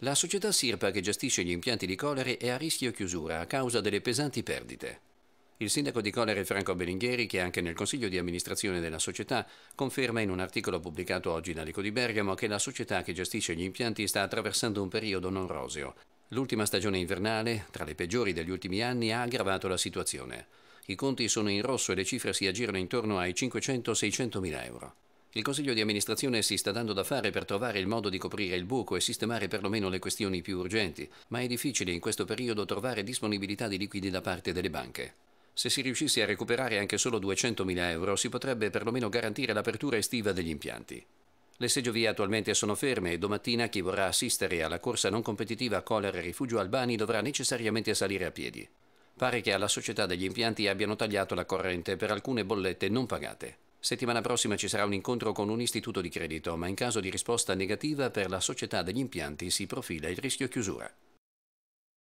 La società Sirpa che gestisce gli impianti di Colere è a rischio chiusura a causa delle pesanti perdite. Il sindaco di Colere Franco Belingheri, che è anche nel consiglio di amministrazione della società, conferma in un articolo pubblicato oggi da Lico di Bergamo che la società che gestisce gli impianti sta attraversando un periodo non roseo. L'ultima stagione invernale, tra le peggiori degli ultimi anni, ha aggravato la situazione. I conti sono in rosso e le cifre si aggirano intorno ai 500-600 mila euro. Il Consiglio di amministrazione si sta dando da fare per trovare il modo di coprire il buco e sistemare perlomeno le questioni più urgenti, ma è difficile in questo periodo trovare disponibilità di liquidi da parte delle banche. Se si riuscisse a recuperare anche solo 200.000 euro si potrebbe perlomeno garantire l'apertura estiva degli impianti. Le seggiovie attualmente sono ferme e domattina chi vorrà assistere alla corsa non competitiva Colera Rifugio Albani dovrà necessariamente salire a piedi. Pare che alla società degli impianti abbiano tagliato la corrente per alcune bollette non pagate. Settimana prossima ci sarà un incontro con un istituto di credito, ma in caso di risposta negativa per la società degli impianti si profila il rischio chiusura.